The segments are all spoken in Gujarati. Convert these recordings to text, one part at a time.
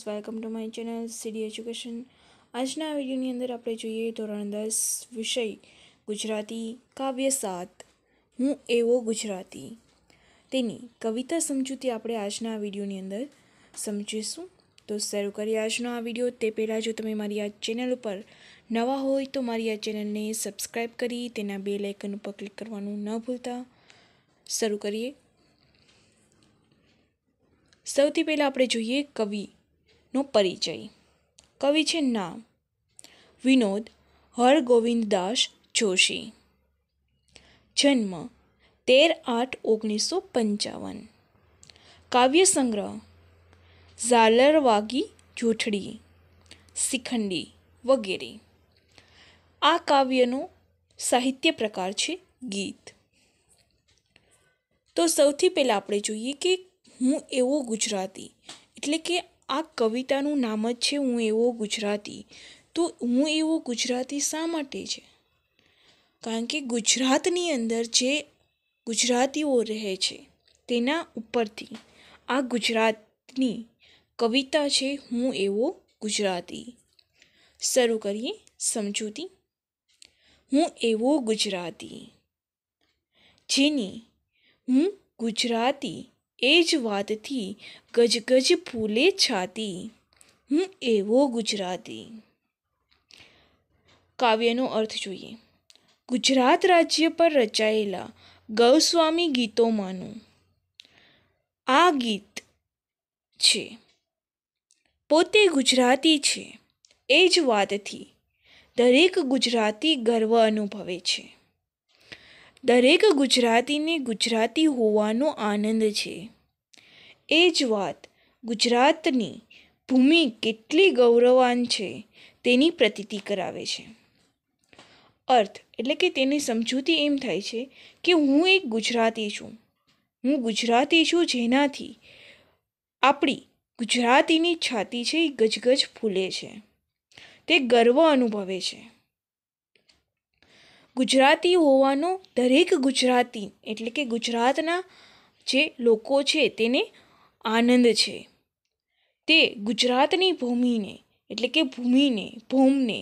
students welcome to my channel CD education આજના વિડીયોની અંદર આપણે જોઈએ ધોરણ દસ વિષય ગુજરાતી કાવ્ય સાત હું એવો ગુજરાતી તેની કવિતા સમજૂતી આપણે આજના વિડીયોની અંદર સમજીશું તો શરૂ કરીએ આજનો આ વિડીયો તે પહેલાં જો તમે મારી આ ચેનલ ઉપર નવા હોય તો મારી આ ચેનલને સબસ્ક્રાઈબ કરી તેના બે લાઇકન ઉપર ક્લિક કરવાનું ન ભૂલતા શરૂ કરીએ સૌથી પહેલાં આપણે જોઈએ કવિ નો પરિચય કવિ છે નામ વિનોદ હરગોવિંદદાસ જોશી જન્મ તેર આઠ ઓગણીસો પંચાવન કાવ્ય સંગ્રહ ઝાલરવાગી જૂઠડી શિખંડી વગેરે આ કાવ્યનો સાહિત્ય પ્રકાર છે ગીત તો સૌથી પહેલાં આપણે જોઈએ કે હું એવો ગુજરાતી એટલે કે આ કવિતાનું નામ જ છે હું એવો ગુજરાતી તો હું એવો ગુજરાતી શા માટે છે કારણ કે ગુજરાતની અંદર જે ગુજરાતીઓ રહે છે તેના ઉપરથી આ ગુજરાતની કવિતા છે હું એવો ગુજરાતી શરૂ કરીએ સમજૂતી હું એવો ગુજરાતી જેની હું ગુજરાતી એ જ વાતથી ગજગજ ફૂલે છાતી હું એવો ગુજરાતી કાવ્યનો અર્થ જોઈએ ગુજરાત રાજ્ય પર રચાયેલા ગૌસ્વામી ગીતોમાંનું આ ગીત છે પોતે ગુજરાતી છે એ જ વાતથી દરેક ગુજરાતી ગર્વ અનુભવે છે દરેક ગુજરાતીને ગુજરાતી હોવાનો આનંદ છે એ જ વાત ગુજરાતની ભૂમિ કેટલી ગૌરવાન છે તેની પ્રતીતિ કરાવે છે અર્થ એટલે કે તેની સમજૂતી એમ થાય છે કે હું એક ગુજરાતી છું હું ગુજરાતી છું જેનાથી આપણી ગુજરાતીની છાતી છે એ ગજગજ ફૂલે છે તે ગર્વ અનુભવે છે ગુજરાતી હોવાનો દરેક ગુજરાતી એટલે કે ગુજરાતના જે લોકો છે તેને આનંદ છે તે ગુજરાતની ભૂમિને એટલે કે ભૂમિને ભૂમને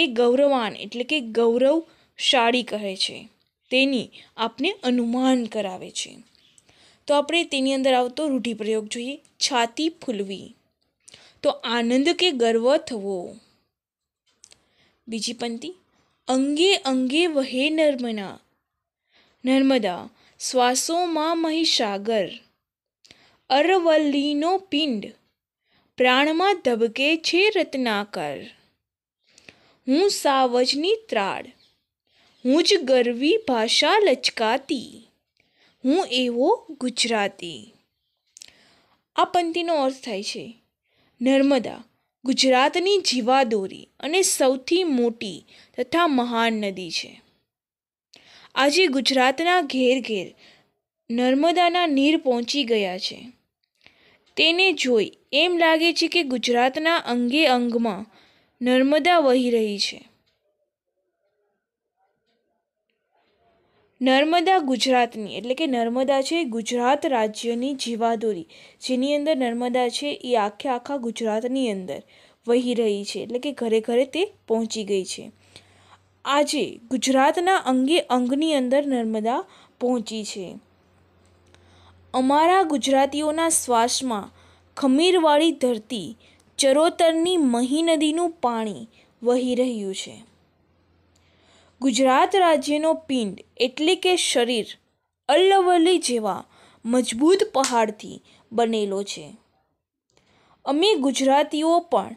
એ ગૌરવાન એટલે કે ગૌરવશાળી કહે છે તેની આપને અનુમાન કરાવે છે તો આપણે તેની અંદર આવતો રૂઢિપ્રયોગ જોઈએ છાતી ફૂલવી તો આનંદ કે ગર્વ થવો બીજી પંક્તિ અંગે અંગે વહે નર્મદા નર્મદા શ્વાસોમાં મહિસાગર અરવલ્લીનો પિંડ પ્રાણમાં ધબકે છે રત્નાકર હું સાવજની ત્રાળ હું જ ગરવી ભાષા લચકાતી હું એવો ગુજરાતી આ પંક્તિનો અર્થ થાય છે નર્મદા ગુજરાતની જીવાદોરી અને સૌથી મોટી તથા મહાન નદી છે આજે ગુજરાતના ઘેર ઘેર નર્મદાના નીર પહોંચી ગયા છે તેને જોઈ એમ લાગે છે કે ગુજરાતના અંગે અંગમાં નર્મદા વહી રહી છે નર્મદા ગુજરાતની એટલે કે નર્મદા છે ગુજરાત રાજ્યની જીવાદોરી જેની અંદર નર્મદા છે એ આખે આખા ગુજરાતની અંદર વહી રહી છે એટલે કે ઘરે ઘરે તે પહોંચી ગઈ છે આજે ગુજરાતના અંગે અંગની અંદર નર્મદા પહોંચી છે અમારા ગુજરાતીઓના શ્વાસમાં ખમીરવાળી ધરતી ચરોતરની મહી નદીનું પાણી વહી રહ્યું છે ગુજરાત રાજ્યનો પિંડ એટલે કે શરીર અલ્લવલ્લી જેવા મજબૂત પહાડથી બનેલો છે અમે ગુજરાતીઓ પણ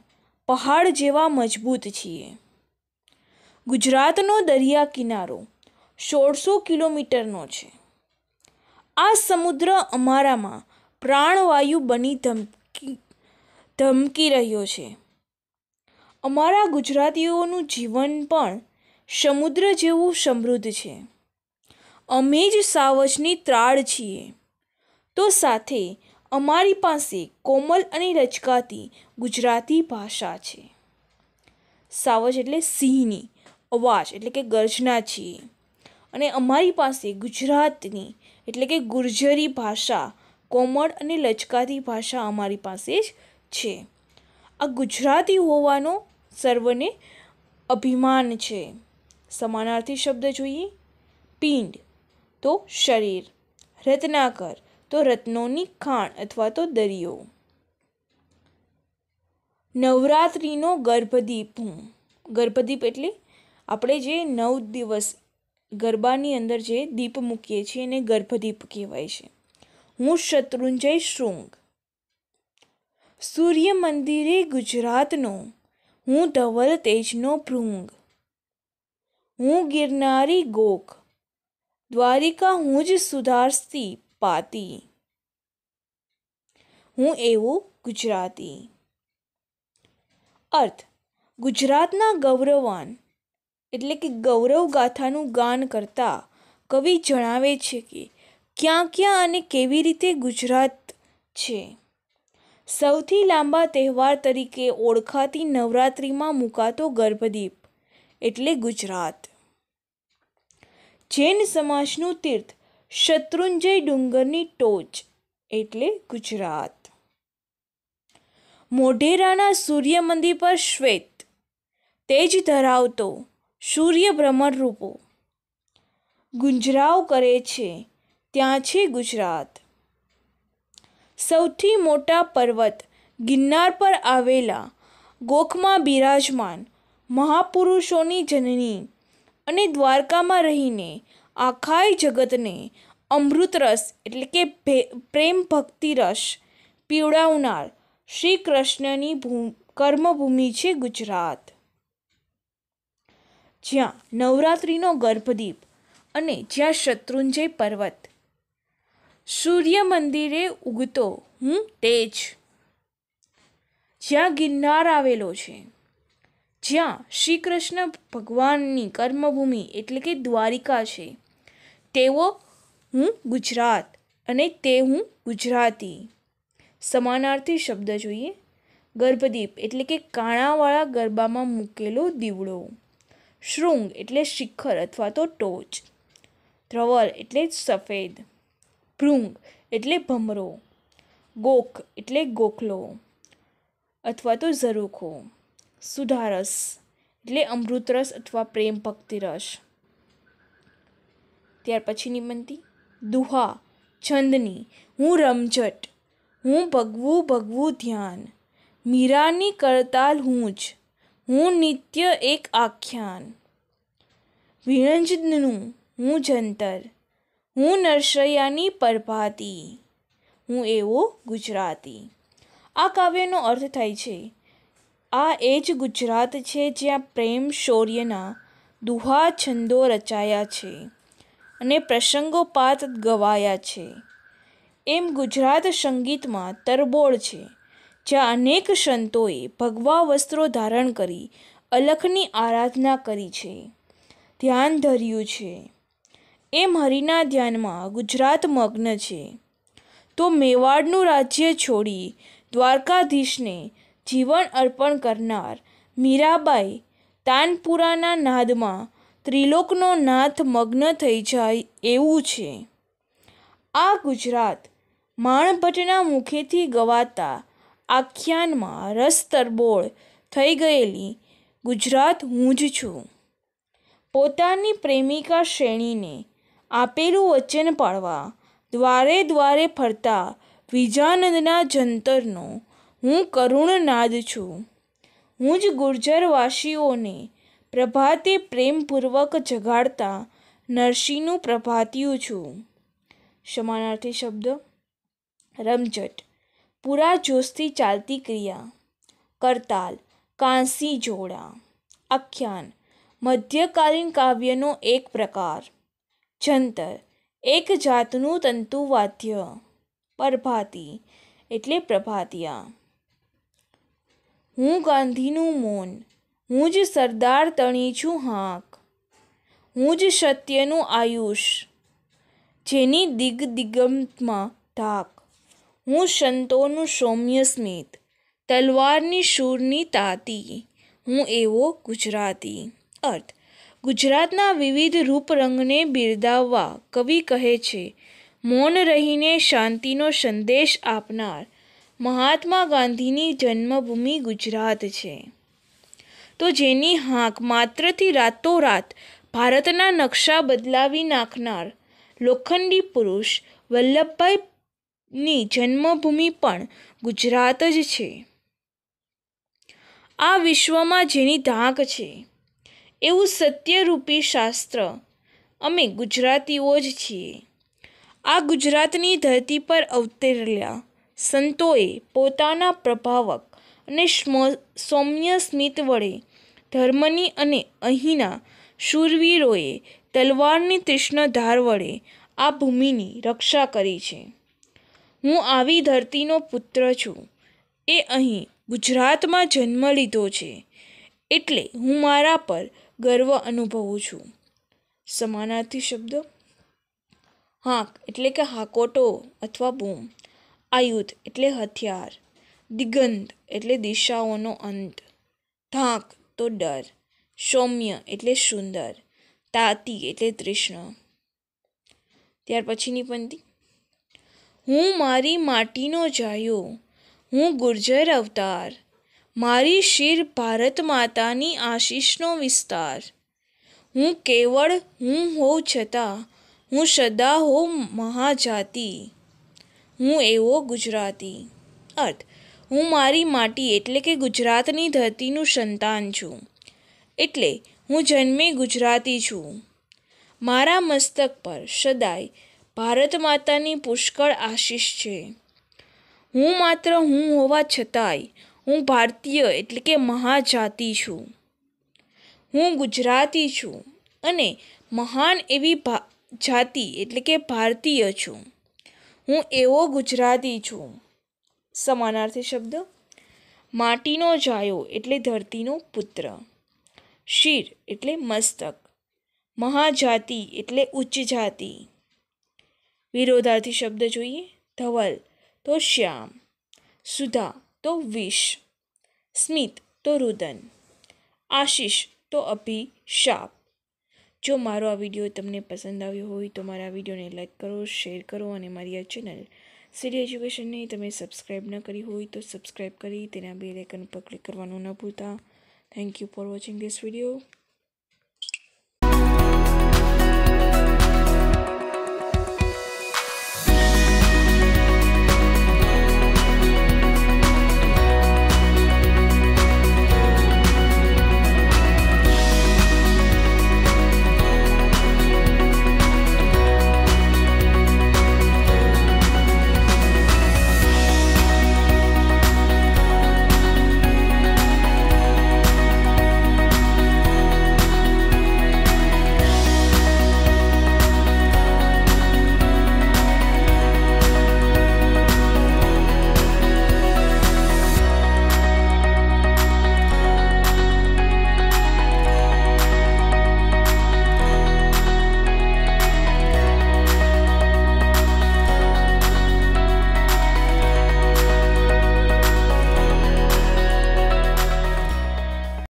પહાડ જેવા મજબૂત છીએ ગુજરાતનો દરિયા કિનારો સોળસો કિલોમીટરનો છે આ સમુદ્ર અમારામાં પ્રાણવાયુ બની ધમકી ધમકી રહ્યો છે અમારા ગુજરાતીઓનું જીવન પણ સમુદ્ર જેવું સમૃદ્ધ છે અમે જ સાવજની ત્રાળ છીએ તો સાથે અમારી પાસે કોમલ અને રચકાતી ગુજરાતી ભાષા છે સાવજ એટલે સિંહની અવાજ એટલે કે ગર્જના છીએ અને અમારી પાસે ગુજરાતની એટલે કે ગુર્જરી ભાષા કોમળ અને લચકાતી ભાષા અમારી પાસે જ છે આ ગુજરાતી હોવાનો સર્વને અભિમાન છે સમાનાર્થી શબ્દ જોઈએ પિંડ તો શરીર રત્નાકર તો રત્નોની ખાણ અથવા તો દરિયો નવરાત્રિનો ગર્ભદીપ હું ગર્ભદીપ એટલે આપણે જે નવ દિવસ ગરબાની અંદર જે દીપ મૂકીએ છીએ એને ગર્ભદીપ કહેવાય છે હું શત્રુંજય શૃંગ સૂર્ય મંદિરે ગુજરાતનો હું ધવલ તેજનો ભૃંગ હું ગિરનારી ગોક દ્વારિકા હું જ સુધારતી પાતી હું એવું ગુજરાતી અર્થ ગુજરાતના ગૌરવાન એટલે કે ગૌરવ ગાથાનું ગાન કરતા કવિ જણાવે છે કે ક્યાં ક્યાં અને કેવી રીતે ગુજરાત છે સૌથી લાંબા તહેવાર તરીકે ઓળખાતી નવરાત્રિમાં મુકાતો ગર્ભદીપ એટલે ગુજરાત જૈન સમાજનું તીર્થ શત્રુંજય ડુંગરની ટોચ એટલે ગુજરાત મોઢેરાના સૂર્ય મંદિર પર શ્વેત તેજ ધરાવતો સૂર્ય ભ્રમણ રૂપો ગુંજરાવ કરે છે ત્યાં છે ગુજરાત સૌથી મોટા પર્વત ગિરનાર પર આવેલા ગોખમાં બિરાજમાન મહાપુરુષોની જનની અને દ્વારકામાં રહીને આખાય જગતને અમૃત રસ એટલે કે પ્રેમ ભક્તિ રસ પીવડાવનાર શ્રી કૃષ્ણની ભૂ કર્મભૂમિ છે ગુજરાત જ્યાં નવરાત્રિનો ગર્ભદીપ અને જ્યાં શત્રુંજય પર્વત સૂર્ય મંદિરે ઉગતો હું તેજ જ્યાં ગિરનાર આવેલો છે જ્યાં શ્રી કૃષ્ણ ભગવાનની કર્મભૂમિ એટલે કે દ્વારિકા છે તેઓ હું ગુજરાત અને તે હું ગુજરાતી સમાનાર્થી શબ્દ જોઈએ ગર્ભદીપ એટલે કે કાણાવાળા ગરબામાં મૂકેલો દીવડો શૃંગ એટલે શિખર અથવા તો ટોચ ધ્રવર એટલે સફેદ ભૃંગ એટલે ભમરો ગોખ એટલે ગોખલો અથવા તો ઝરૂખો સુધારસ એટલે અમૃતરસ અથવા પ્રેમ ભક્તિ રસ ત્યાર પછીની બનતી દુહા છંદની હું રમઝટ હું ભગવું ભગવું ધ્યાન મીરાની કરતાલ હું જ હું નિત્ય એક આખ્યાન વિરંજનું હું જંતર હું નરસૈયાની પરભાતી હું એવો ગુજરાતી આ કાવ્યનો અર્થ થાય છે આ એ જ ગુજરાત છે જ્યાં પ્રેમ શૌર્યના દુહા છંદો રચાયા છે અને પ્રસંગોપાત ગવાયા છે એમ ગુજરાત સંગીતમાં તરબોળ છે જ્યાં અનેક સંતોએ ભગવા વસ્ત્રો ધારણ કરી અલખની આરાધના કરી છે ધ્યાન ધર્યું છે એમ હરિના ધ્યાનમાં ગુજરાત મગ્ન છે તો મેવાડનું રાજ્ય છોડી દ્વારકાધીશને જીવન અર્પણ કરનાર મીરાબાઈ તાનપુરાના નાદમાં ત્રિલોકનો નાથ મગ્ન થઈ જાય એવું છે આ ગુજરાત માણભટ્ટના મુખેથી ગવાતા આખ્યાનમાં રસ તરબોળ થઈ ગયેલી ગુજરાત હું જ છું પોતાની પ્રેમિકા શ્રેણીને આપેલું વચન પાળવા દ્વારે દ્વારે ફરતા વિજાનંદના જંતરનો હું કરુણનાદ છું હું જ ગુર્જરવાસીઓને પ્રભાતે પ્રેમપૂર્વક જગાડતા નરસિંહનું પ્રભાતિયું છું સમાનાર્થી શબ્દ રમઝટ પૂરા જોશથી ચાલતી ક્રિયા કરતાલ કાંસી જોડા આખ્યાન મધ્યકાલીન કાવ્યનો એક પ્રકાર જંતર એક જાતનું તંતુવાદ્ય પ્રભાતી એટલે પ્રભાતિયા હું ગાંધીનું મૌન હું જ સરદાર તણી છું હાંક હું જ સત્યનું આયુષ જેની દિગ દિગંતમાં ઢાક હું સંતોનું સૌમ્ય સ્મિત તલવારની શૂરની તાતી હું એવો ગુજરાતી અર્થ ગુજરાતના વિવિધ રૂપરંગને બિરદાવવા કવિ કહે છે મૌન રહીને શાંતિનો સંદેશ આપનાર મહાત્મા ગાંધીની જન્મભૂમિ ગુજરાત છે તો જેની હાંક માત્રથી રાતોરાત ભારતના નકશા બદલાવી નાખનાર લોખંડી પુરુષ વલ્લભભાઈની જન્મભૂમિ પણ ગુજરાત જ છે આ વિશ્વમાં જેની ધાક છે એવું સત્યરૂપી શાસ્ત્ર અમે ગુજરાતીઓ જ છીએ આ ગુજરાતની ધરતી પર અવતરેલા સંતોએ પોતાના પ્રભાવક અને સૌમ્ય સ્મિત વડે ધર્મની અને અહીંના શૂરવીરોએ તલવારની તીક્ષ્ણ ધાર વડે આ ભૂમિની રક્ષા કરી છે હું આવી ધરતીનો પુત્ર છું એ અહીં ગુજરાતમાં જન્મ લીધો છે એટલે હું મારા પર ગર્વ અનુભવું છું સમાનાર્થી શબ્દ હાંક એટલે કે હાકોટો અથવા બૂમ આયુધ એટલે હથિયાર દિગંત એટલે દિશાઓનો અંત ધાક તો ડર સૌમ્ય એટલે સુંદર તાતી એટલે તૃષ્ણ ત્યાર પછીની પંક્તિ હું મારી માટીનો જાયો હું ગુર્જર અવતાર મારી શિર ભારત માતાની આશીષનો વિસ્તાર હું કેવળ હું હોઉં છતાં હું સદા હોઉં મહાજાતી હું એવો ગુજરાતી અર્થ હું મારી માટી એટલે કે ગુજરાતની ધરતીનું સંતાન છું એટલે હું જન્મે ગુજરાતી છું મારા મસ્તક પર સદાય ભારત માતાની પુષ્કળ આશીષ છે હું માત્ર હું હોવા છતાંય હું ભારતીય એટલે કે મહાજાતિ છું હું ગુજરાતી છું અને મહાન એવી ભા જાતિ એટલે કે ભારતીય છું હું એવો ગુજરાતી છું સમાનાર્થી શબ્દ માટીનો જાયો એટલે ધરતીનો પુત્ર શિર એટલે મસ્તક મહાજાતિ એટલે ઉચ્ચ જાતિ વિરોધાર્થી શબ્દ જોઈએ ધવલ તો શ્યામ સુધા તો વિષ સ્મિત તો રુદન આશીષ તો અભિશાપ જો મારો આ વિડીયો તમને પસંદ આવ્યો હોય તો મારા વિડીયોને લાઇક કરો શેર કરો અને મારી આ ચેનલ સિટી એજ્યુકેશનને તમે સબસ્ક્રાઈબ ન કરી હોય તો સબસ્ક્રાઇબ કરી તેના બે આઇકન પર ક્લિક કરવાનું ન ભૂલતા thank you for watching this video